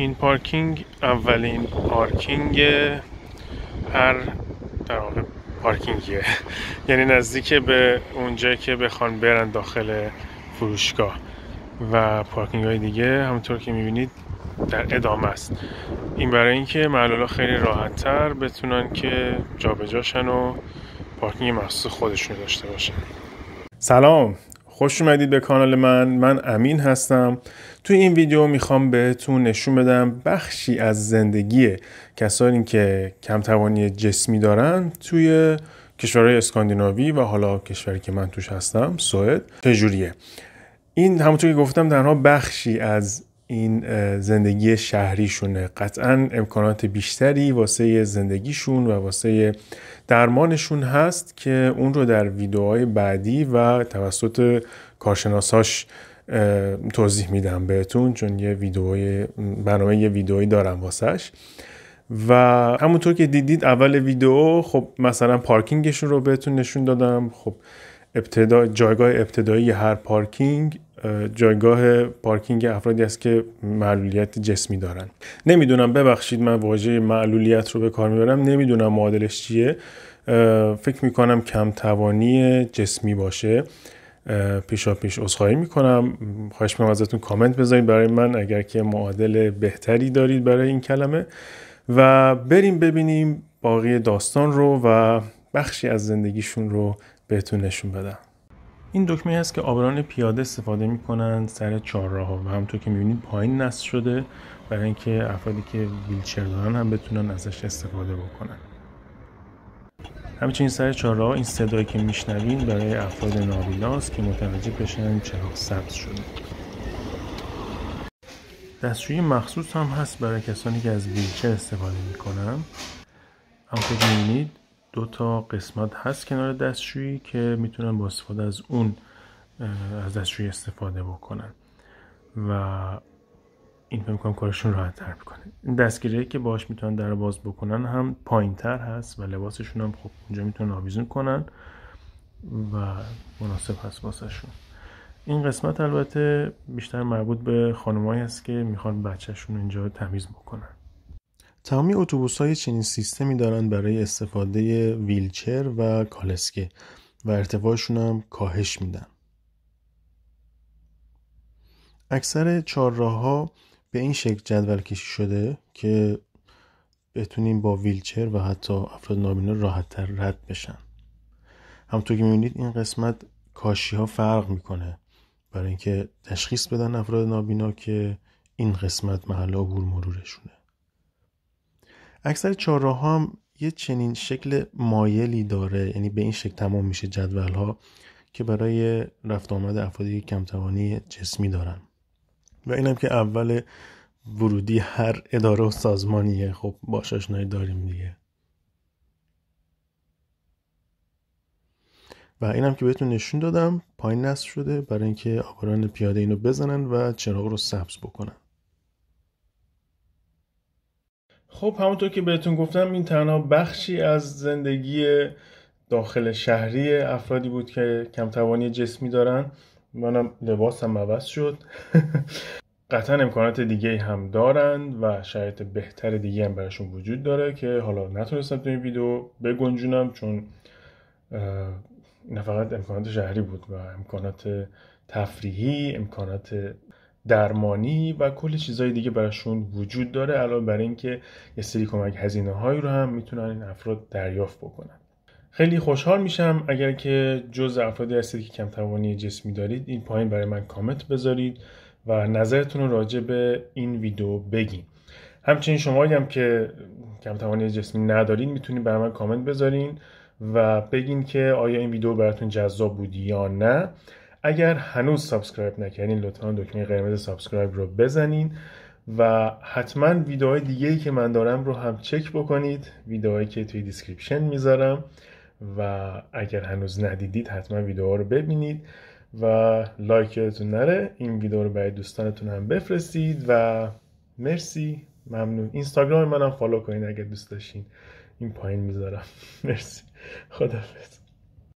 این پارکینگ اولین پارکینگ هر در واقع پارکینگیه یعنی نزدیک به اونجا که بخوان برن داخل فروشگاه و پارکینگ های دیگه همونطور که میبینید در ادامه است این برای اینکه معلولا خیلی راحت تر بتونن که جابجاشن و پارکینگ مخصوص خودشون داشته باشن سلام خوش اومدید به کانال من من امین هستم تو این ویدیو میخوام بهتون نشون بدم بخشی از زندگی کسانی که کمتوانی جسمی دارن توی کشورهای اسکاندیناوی و حالا کشوری که من توش هستم سوئد چجوریه این همونطور که گفتم تنها بخشی از این زندگی شهریشونه قطعا امکانات بیشتری واسه زندگیشون و واسه درمانشون هست که اون رو در ویدیوهای بعدی و توسط کارشناساش توضیح میدم بهتون چون یه ویدئوی برنامه یه ویدئویی دارم واسش و همونطور که دیدید اول ویدیو خب مثلا پارکینگشون رو بهتون نشون دادم خب ابتدا جایگاه ابتدایی هر پارکینگ جایگاه پارکینگ افرادی است که معلولیت جسمی دارن نمیدونم ببخشید من واژه معلولیت رو به کار میبرم نمیدونم معادلش چیه فکر میکنم کم توانی جسمی باشه پیشا پیش اصخایی میکنم خواهش میکنم ازتون کامنت بذارید برای من اگر که معادل بهتری دارید برای این کلمه و بریم ببینیم باقی داستان رو و بخشی از زندگیشون رو بهتون نشون بدم این دکمه هست که آبران پیاده استفاده کنند سر چهارراه ها و همونطور که بینید پایین نصب شده برای اینکه افرادی که ویلچر دارن هم بتونن ازش استفاده بکنن همچنین سر چهارراه این صدایی که میشنوین برای افراد نابیناست که متوجه بشن چراغ سبز شده دستشوی مخصوص هم هست برای کسانی که از ویلچر استفاده میکنن همطور که بینید. دو تا قسمت هست کنار دستشویی که میتونن با استفاده از اون از دستشویی استفاده بکنن و این فکر کنم کارشون راحت تر بکنه این دستگیری که باهاش میتونن در باز بکنن هم پایین تر هست و لباسشون هم خب اونجا میتونن آویزون کنن و مناسب هست باسشون این قسمت البته بیشتر مربوط به خانمایی هست که میخوان بچهشون اینجا تمیز بکنن تمامی اتوبوس های چنین سیستمی دارن برای استفاده ویلچر و کالسکه و ارتفاعشون هم کاهش میدن اکثر چهارراه ها به این شکل جدول کشی شده که بتونیم با ویلچر و حتی افراد نابینا راحتتر رد بشن همطور که میبینید این قسمت کاشی ها فرق میکنه برای اینکه تشخیص بدن افراد نابینا که این قسمت محل عبور مرورشونه اکثر چهارراه هم یه چنین شکل مایلی داره یعنی به این شکل تمام میشه جدول ها که برای رفت آمد افرادی کمتوانی جسمی دارن و اینم که اول ورودی هر اداره و سازمانیه خب باش داریم دیگه و اینم که بهتون نشون دادم پایین نصب شده برای اینکه آقاران پیاده اینو بزنن و چراغ رو سبز بکنن خب همونطور که بهتون گفتم این تنها بخشی از زندگی داخل شهری افرادی بود که کمتوانی جسمی دارن منم لباسم عوض شد قطعا امکانات دیگه هم دارن و شرایط بهتر دیگه هم براشون وجود داره که حالا نتونستم تو این ویدیو بگنجونم چون نه فقط امکانات شهری بود و امکانات تفریحی امکانات درمانی و کلی چیزهای دیگه براشون وجود داره علاوه بر اینکه یه سری کمک هزینه هایی رو هم میتونن این افراد دریافت بکنن خیلی خوشحال میشم اگر که جز افرادی هستید که کم جسمی دارید این پایین برای من کامنت بذارید و نظرتون راجع به این ویدیو بگین همچنین شما هم که کم جسمی ندارید میتونید برای من کامنت بذارین و بگین که آیا این ویدیو براتون جذاب بود یا نه اگر هنوز سابسکرایب نکردین لطفا دکمه قرمز سابسکرایب رو بزنین و حتما ویدئوهای دیگه ای که من دارم رو هم چک بکنید ویدئوهایی که توی دیسکریپشن میذارم و اگر هنوز ندیدید حتما ویدئوها رو ببینید و لایک یادتون نره این ویدیو رو برای دوستانتون هم بفرستید و مرسی ممنون اینستاگرام منم فالو کنید اگر دوست داشتین این پایین میذارم مرسی خدافظ